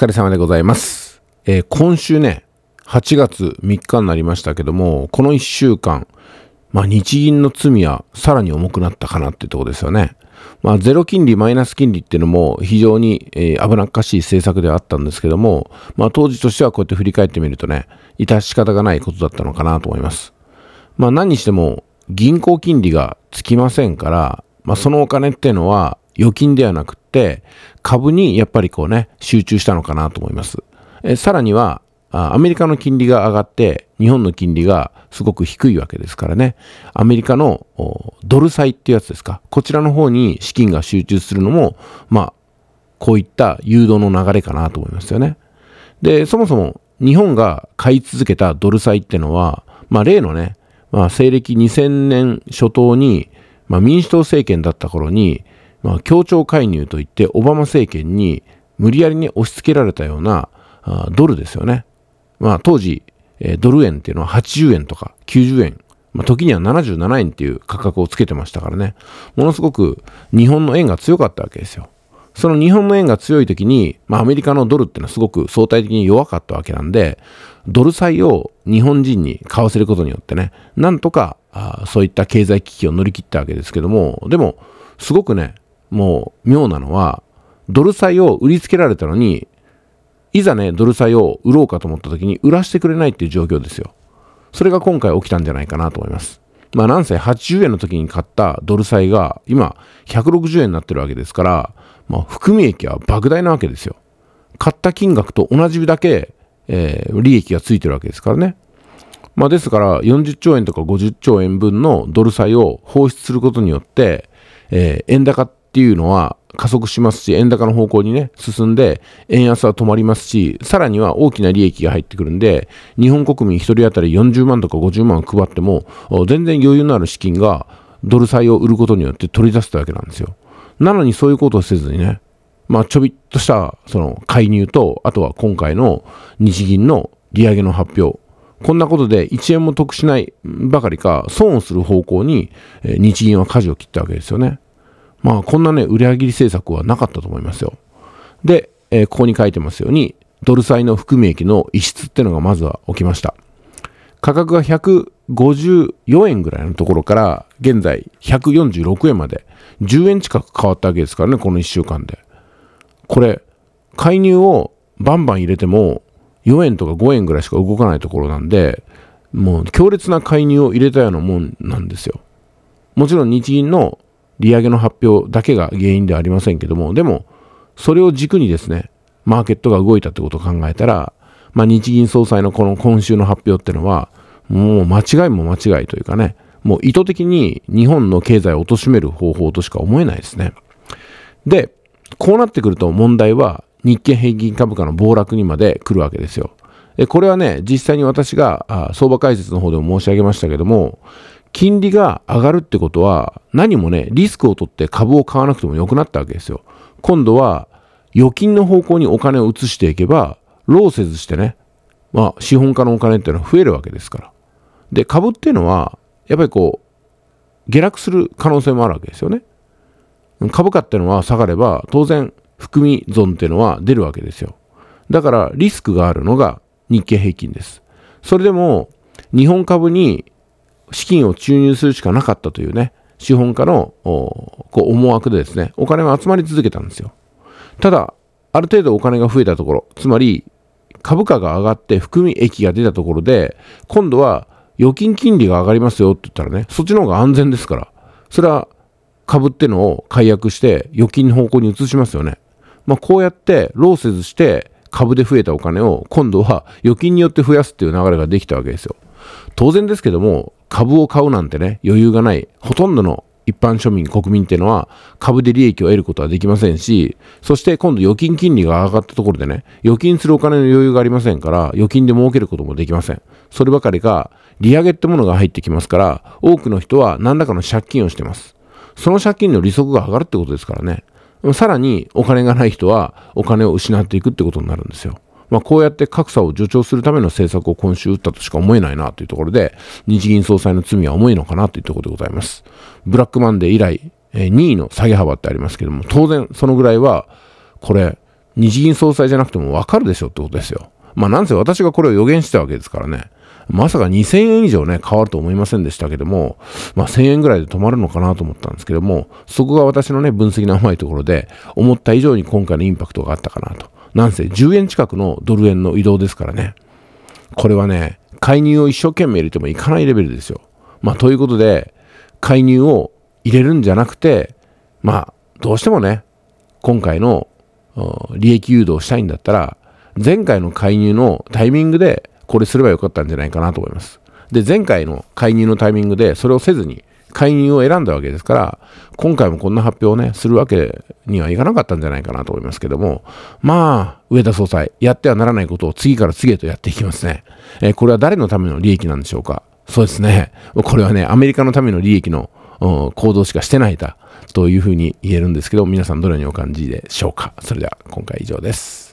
疲れ様でございます。えー、今週ね、8月3日になりましたけども、この1週間、まあ、日銀の罪はさらに重くなったかなってとこですよね。まあ、ゼロ金利、マイナス金利っていうのも非常に、えー、危なっかしい政策ではあったんですけども、まあ、当時としてはこうやって振り返ってみるとね、致し方がないことだったのかなと思います。まあ、何にしても銀行金利がつきませんから、まあ、そのお金っていうのは預金ではなく、株にやっぱりこうね、集中したのかなと思います。えさらには、アメリカの金利が上がって、日本の金利がすごく低いわけですからね、アメリカのドル債っていうやつですか、こちらの方に資金が集中するのも、まあ、こういった誘導の流れかなと思いますよね。で、そもそも日本が買い続けたドル債ってのは、まあ、例のね、まあ、西暦2000年初頭に、まあ、民主党政権だった頃に、まあ、協調介入といって、オバマ政権に無理やりに押し付けられたようなあドルですよね。まあ、当時、えー、ドル円っていうのは80円とか90円、まあ、時には77円っていう価格をつけてましたからね、ものすごく日本の円が強かったわけですよ。その日本の円が強い時に、まあ、アメリカのドルっていうのはすごく相対的に弱かったわけなんで、ドル債を日本人に買わせることによってね、なんとかあそういった経済危機を乗り切ったわけですけども、でも、すごくね、もう妙なのは、ドル債を売りつけられたのに、いざね、ドル債を売ろうかと思った時に売らしてくれないっていう状況ですよ。それが今回起きたんじゃないかなと思います。まあなんせ80円の時に買ったドル債が今160円になってるわけですから、まあ含み益は莫大なわけですよ。買った金額と同じだけ、えー、利益がついてるわけですからね。まあですから40兆円とか50兆円分のドル債を放出することによって、えー、円高っていうのは加速しますし、円高の方向にね、進んで、円安は止まりますし、さらには大きな利益が入ってくるんで、日本国民1人当たり40万とか50万配っても、全然余裕のある資金がドル債を売ることによって取り出せたわけなんですよ。なのにそういうことをせずにね、まあ、ちょびっとしたその介入と、あとは今回の日銀の利上げの発表、こんなことで1円も得しないばかりか、損をする方向に日銀は舵を切ったわけですよね。まあ、こんなね、り上げ政策はなかったと思いますよ。で、えー、ここに書いてますように、ドル債の含み益の逸失ってのがまずは起きました。価格が154円ぐらいのところから、現在146円まで、10円近く変わったわけですからね、この1週間で。これ、介入をバンバン入れても、4円とか5円ぐらいしか動かないところなんで、もう強烈な介入を入れたようなもんなんですよ。もちろん日銀の利上げの発表だけが原因ではありませんけども、でも、それを軸にですね、マーケットが動いたってことを考えたら、まあ、日銀総裁のこの今週の発表っていうのは、もう間違いも間違いというかね、もう意図的に日本の経済を貶める方法としか思えないですね。で、こうなってくると問題は日経平均株価の暴落にまで来るわけですよ。これはね、実際に私が相場解説の方でも申し上げましたけども、金利が上がるってことは、何もね、リスクを取って株を買わなくても良くなったわけですよ。今度は、預金の方向にお金を移していけば、ローせずしてね、まあ、資本家のお金っていうのは増えるわけですから。で、株っていうのは、やっぱりこう、下落する可能性もあるわけですよね。株価っていうのは下がれば、当然、含み損っていうのは出るわけですよ。だから、リスクがあるのが日経平均です。それでも、日本株に資金を注入するしかなかったというね、資本家のこう思惑でですね、お金が集まり続けたんですよ。ただ、ある程度お金が増えたところ、つまり株価が上がって含み益が出たところで、今度は預金金利が上がりますよって言ったらね、そっちの方が安全ですから、それは株ってのを解約して預金の方向に移しますよね。まあ、こうやってローせずして株で増えたお金を今度は預金によって増やすっていう流れができたわけですよ。当然ですけども、株を買うなんてね、余裕がない、ほとんどの一般庶民、国民っていうのは株で利益を得ることはできませんし、そして今度預金金利が上がったところでね、預金するお金の余裕がありませんから、預金で儲けることもできません。そればかりか、利上げってものが入ってきますから、多くの人は何らかの借金をしてます。その借金の利息が上がるってことですからね。さらにお金がない人はお金を失っていくってことになるんですよ。まあ、こうやって格差を助長するための政策を今週打ったとしか思えないなというところで、日銀総裁の罪は重いのかなというところでございます。ブラックマンデー以来、2位の下げ幅ってありますけども、当然そのぐらいは、これ、日銀総裁じゃなくてもわかるでしょってことですよ。まあ、なんせ私がこれを予言したわけですからね。まさか2000円以上ね、変わると思いませんでしたけども、まあ1000円ぐらいで止まるのかなと思ったんですけども、そこが私のね、分析の甘いところで、思った以上に今回のインパクトがあったかなと。なんせ10円近くのドル円の移動ですからね。これはね、介入を一生懸命入れてもいかないレベルですよ。まあ、ということで、介入を入れるんじゃなくて、まあ、どうしてもね、今回の利益誘導したいんだったら、前回の介入のタイミングでこれすればよかったんじゃないかなと思います。で、前回の介入のタイミングでそれをせずに、介入を選んだわけですから、今回もこんな発表をね、するわけにはいかなかったんじゃないかなと思いますけども、まあ、上田総裁、やってはならないことを次から次へとやっていきますね。えー、これは誰のための利益なんでしょうかそうですね。これはね、アメリカのための利益の行動しかしてないだ、というふうに言えるんですけど、皆さんどのようにお感じでしょうかそれでは、今回以上です。